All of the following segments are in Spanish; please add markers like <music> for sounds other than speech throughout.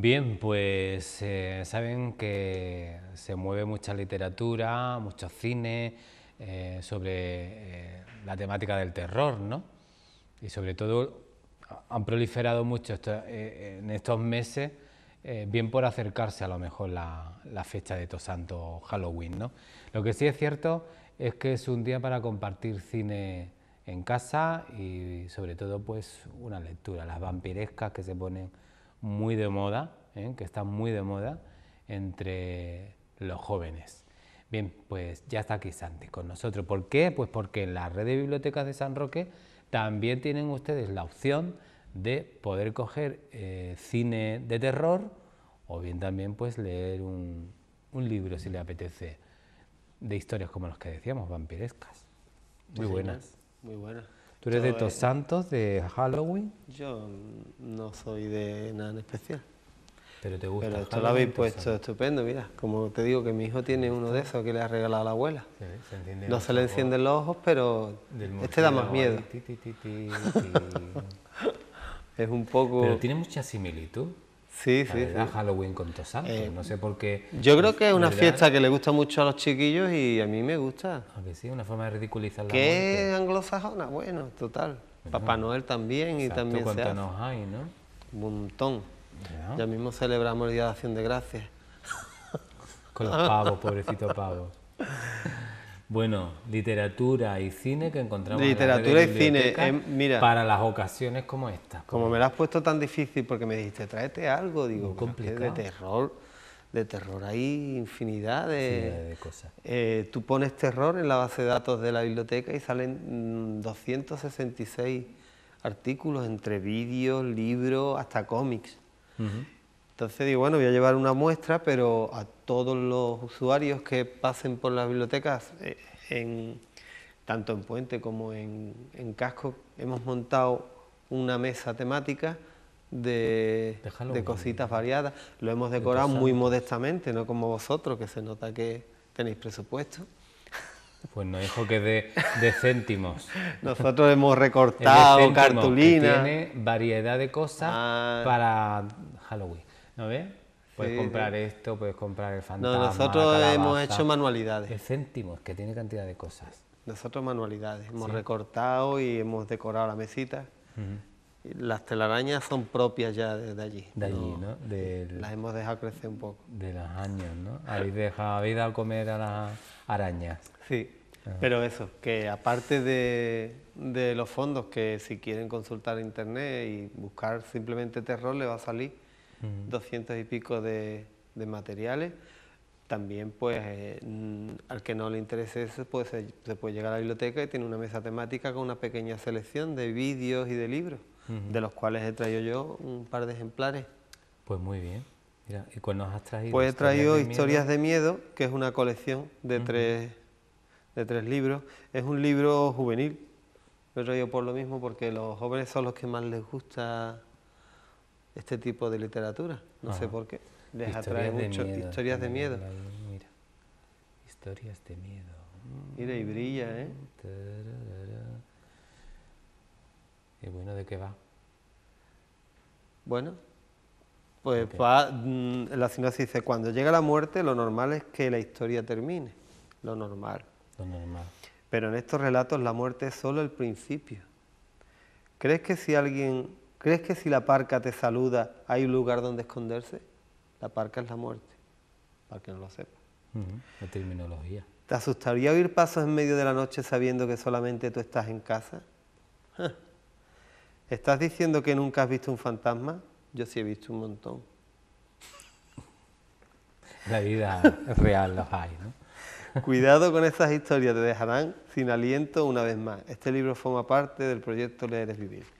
Bien, pues eh, saben que se mueve mucha literatura, muchos cine eh, sobre eh, la temática del terror, ¿no? Y sobre todo han proliferado mucho en estos meses, bien por acercarse a lo mejor la, fecha de santos Halloween, ¿no? Lo que sí es cierto es que es un día para compartir cine en casa y sobre todo pues una lectura, las vampirescas que se ponen muy de moda, ¿eh? que está muy de moda entre los jóvenes. Bien, pues ya está aquí Santi con nosotros. ¿Por qué? Pues porque en la red de bibliotecas de San Roque también tienen ustedes la opción de poder coger eh, cine de terror o bien también pues leer un, libro si le apetece de historias como las que decíamos, vampirescas. Muy buenas. Muy buenas. ¿Tú eres de estos eh, santos, de Halloween? Yo no soy de nada en especial. Pero te gusta. Pero esto lo habéis puesto estupendo, mira. Como te digo, que mi hijo tiene uno de esos que le ha regalado la abuela. no se le encienden los ojos, pero este da más miedo. <laughs> es un poco. Pero tiene mucha similitud Sí, sí, Halloween con Todos eh, no sé por qué. Yo creo que es una fiesta que le gusta mucho a los chiquillos y a mí me gusta. A ah, sí, una forma de ridiculizar la ¿Qué es anglosajona? Bueno, total. Papá Noel también y también se hace. ¿no? Un montón. ¿Ya? mismo celebramos el Día de Acción de Gracias. Con los <laughs> pavos, pobrecito pavo. <laughs> Bueno, literatura y cine que encontramos. Literatura en la y cine, em, mira. Para las ocasiones como esta. Como, me la has puesto tan difícil porque me dijiste, tráete algo, digo, de terror. De terror, hay infinidad de, cosas. Eh, tú pones terror en la base de datos de la biblioteca y salen 266 mm, artículos entre vídeos, libros, hasta cómics. Entonces digo, bueno, voy a llevar una muestra, pero a todos los usuarios que pasen por las bibliotecas, eh, tanto en Puente como en, Casco, hemos montado una mesa temática de, cositas variadas. Lo hemos decorado muy modestamente, no como vosotros, que se nota que tenéis presupuesto. Pues no, dijo que de, de céntimos. <laughs> Nosotros hemos recortado cartulina. tiene variedad de cosas ah. para Halloween. ¿No ves? Puedes comprar eh. esto, puedes comprar el fantasma. No, nosotros hemos hecho manualidades. El céntimos, que tiene cantidad de cosas. Nosotros manualidades. Hemos recortado y hemos decorado la mesita. Las telarañas son propias ya de, allí. De allí, ¿no? las hemos dejado crecer un poco. De las años, ¿no? Habéis, dejado, habéis comer a las arañas. Sí. Pero eso, que aparte de, de los fondos, que si quieren consultar internet y buscar simplemente terror, le va a salir 200 y pico de, materiales. También, pues, mm, al que no le interese eso, pues, se, puede llegar a la biblioteca y tiene una mesa temática con una pequeña selección de vídeos y de libros, de los cuales he traído yo un par de ejemplares. Pues muy bien. Mira, ¿y cuál nos has traído? Pues he traído Historias de Miedo, que es una colección de, tres, de tres libros. Es un libro juvenil, lo he traído por lo mismo, porque los jóvenes son los que más les gusta este tipo de literatura. No sé por qué. Les atrae mucho. historias de miedo. mira. Historias de miedo. Mira, y brilla, ¿eh? Mm, y bueno, ¿de qué va? Bueno, pues va, mm, la sinopsis dice, cuando llega la muerte, lo normal es que la historia termine. Lo normal. Lo normal. Pero en estos relatos la muerte es solo el principio. ¿Crees que si alguien ¿Crees que si la parca te saluda hay un lugar donde esconderse? La parca es la muerte, para que no lo sepa. La terminología. ¿Te asustaría oír pasos en medio de la noche sabiendo que solamente tú estás en casa? ¿Estás diciendo que nunca has visto un fantasma? Yo sí he visto un montón. <laughs> La vida real los hay, ¿no? <laughs> Cuidado con esas historias, te dejarán sin aliento una vez más. Este libro forma parte del proyecto Leer es Vivir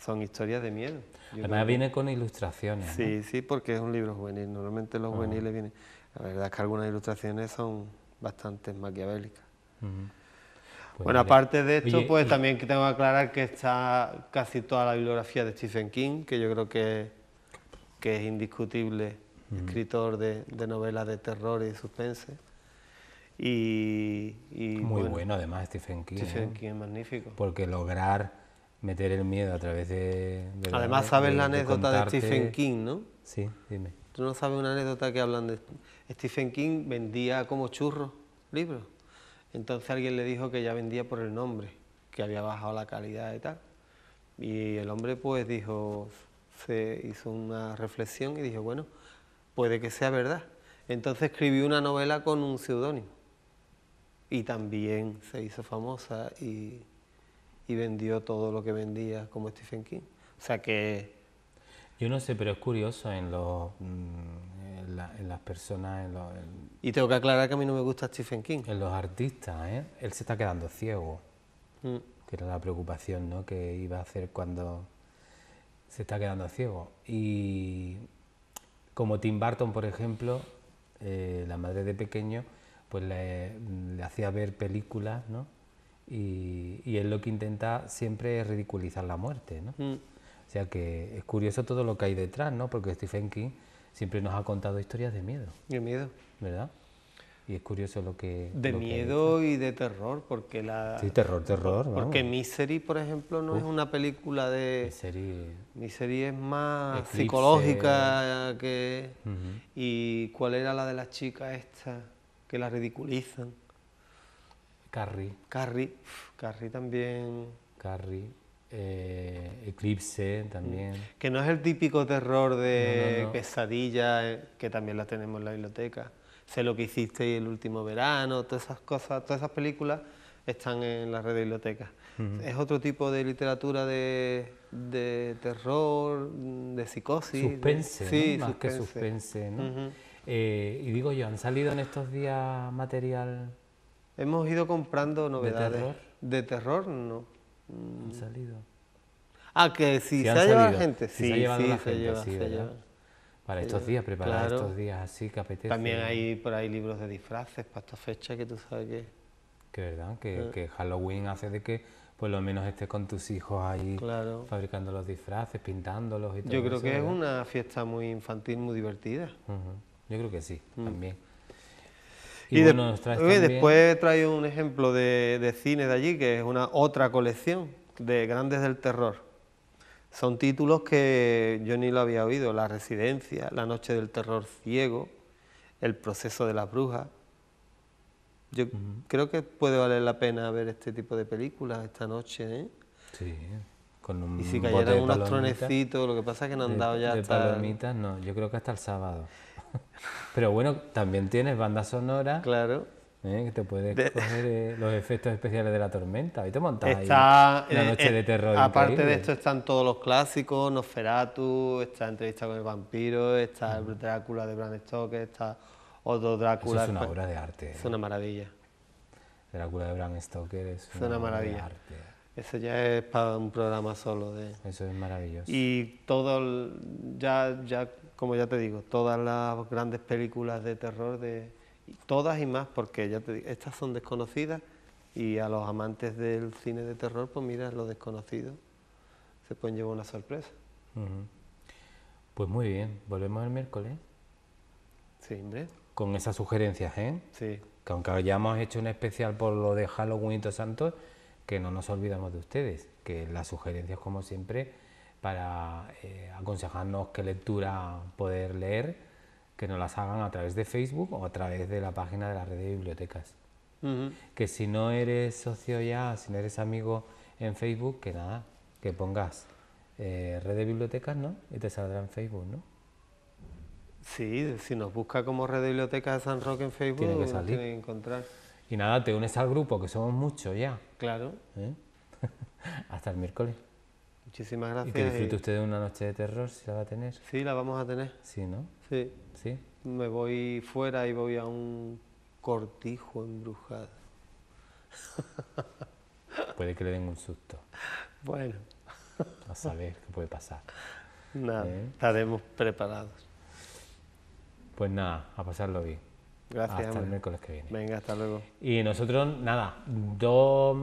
son historias de miedo. Además viene con ilustraciones. Sí, sí, porque es un libro juvenil. Normalmente los ah. juveniles vienen... La verdad es que algunas ilustraciones son bastante maquiavélicas. Pues bueno, aparte de esto, pues también tengo que aclarar que está casi toda la bibliografía de Stephen King, que yo creo que, que es indiscutible escritor de, de, novelas de terror y de suspense. Y, Muy bueno, además Stephen King. Stephen ¿eh? King es magnífico. Porque lograr meter el miedo a través de... Además, sabes la anécdota de, Stephen King, ¿no? Sí, dime. ¿Tú no sabes una anécdota que hablan de... Stephen King vendía como churros libros. Entonces alguien le dijo que ya vendía por el nombre, que había bajado la calidad y tal. Y el hombre pues dijo, se hizo una reflexión y dijo, bueno, puede que sea verdad. Entonces escribió una novela con un seudónimo. Y también se hizo famosa y y vendió todo lo que vendía como Stephen King. O sea que... Yo no sé, pero es curioso en, los, mm, en, las personas... Y tengo que aclarar que a mí no me gusta Stephen King. En los artistas, ¿eh? Él se está quedando ciego, mm. que era la preocupación ¿no? que iba a hacer cuando se está quedando ciego. Y como Tim Burton, por ejemplo, eh, la madre de pequeño, pues le hacía ver películas, ¿no? y, es él lo que intenta siempre es ridiculizar la muerte, ¿no? Mm. O sea que es curioso todo lo que hay detrás, ¿no? Porque Stephen King siempre nos ha contado historias de miedo. De miedo. ¿Verdad? Y es curioso lo que... De miedo y de terror, porque la... Sí, terror, terror. porque Misery, por ejemplo, no es una película de... Misery... Misery es más psicológica que... ¿Y cuál era la de la chica esta que la ridiculizan? Carrie. Carrie, Carrie también. Carrie. Eh, Eclipse también. Mm. Que no es el típico terror de pesadilla, eh, que también la tenemos en la biblioteca. Sé lo que hiciste el último verano, todas esas cosas, todas esas películas están en la red de bibliotecas. Es otro tipo de literatura de, terror, mm, de psicosis. Suspense, más que suspense. Eh, y digo yo, ¿han salido en estos días material Hemos ido comprando novedades. ¿De terror? no. Mm. Han salido. Ah, que si sí, se, ha llevado la gente. Sí, se ha llevado sí, lleva, Para estos días, preparar estos días así que También hay por ahí libros de disfraces para estas fechas que tú sabes que... Que verdad, que, ah. Halloween hace de que por lo menos estés con tus hijos ahí fabricando los disfraces, pintándolos y todo Yo creo que es una fiesta muy infantil, muy divertida. Yo creo que sí, mm. también. Y, después trae un ejemplo de, cine de allí, que es una otra colección de Grandes del Terror. Son títulos que yo ni lo había oído, La Residencia, La Noche del Terror Ciego, El Proceso de la Bruja. Yo creo que puede valer la pena ver este tipo de películas esta noche. ¿eh? Sí. Y si cayeran unos tronecitos, lo que pasa es que no han dado ya de hasta... palomitas, no, yo creo que hasta el sábado. <laughs> Pero bueno, también tienes banda sonora. Claro. ¿eh? Que te puedes coger eh, los efectos especiales de la tormenta. Ahí te montas está, ahí eh, la noche de terror. Aparte de esto están todos los clásicos, Nosferatu, está Entrevista con el Vampiro, está el Drácula de Bram Stoker, está otro Drácula. Eso es una obra de arte. Es una maravilla. Drácula de Bram Stoker es una, maravilla. Eso ya es para un programa solo. De... Eso es maravilloso. Y todo, ya, ya, como ya te digo, todas las grandes películas de terror, de todas y más, porque ya te digo, estas son desconocidas y a los amantes del cine de terror, pues mira, lo desconocido se pueden llevar una sorpresa. Pues muy bien, volvemos el miércoles. Sí, hombre. Con esas sugerencias, ¿eh? Sí. Que aunque ya hemos hecho un especial por lo de Halloween y Santos, que no nos olvidamos de ustedes, que las sugerencias como siempre para eh, aconsejarnos qué lectura poder leer, que nos las hagan a través de Facebook o a través de la página de la red de bibliotecas. Que si no eres socio ya, si no eres amigo en Facebook, que nada, que pongas eh, red de bibliotecas, ¿no? Y te saldrá en Facebook, ¿no? Sí, si nos busca como Red de Bibliotecas San Roque en Facebook, tiene que salir. encontrar. Y nada, te unes al grupo, que somos muchos ya. Claro. ¿Eh? <laughs> Hasta el miércoles. Muchísimas gracias. Y que disfrute usted de una noche de terror, si la va a tener. Sí, la vamos a tener. Sí, ¿no? Sí. Sí. Me voy fuera y voy a un cortijo embrujado. <laughs> Puede que le den un susto. Bueno. A saber qué puede pasar. Nada, ¿Eh? estaremos preparados. Pues nada, a pasarlo bien. Gracias. Hasta el miércoles que viene. Venga, hasta luego. Y nosotros, nada, dos,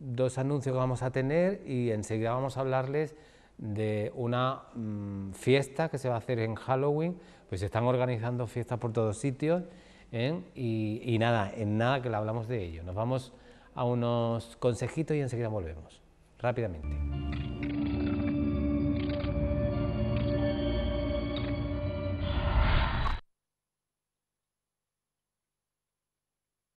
dos anuncios que vamos a tener y enseguida vamos a hablarles de una mm, fiesta que se va a hacer en Halloween. Pues se están organizando fiestas por todos sitios ¿eh? y, y nada, en nada que le hablamos de ello. Nos vamos a unos consejitos y enseguida volvemos, rápidamente.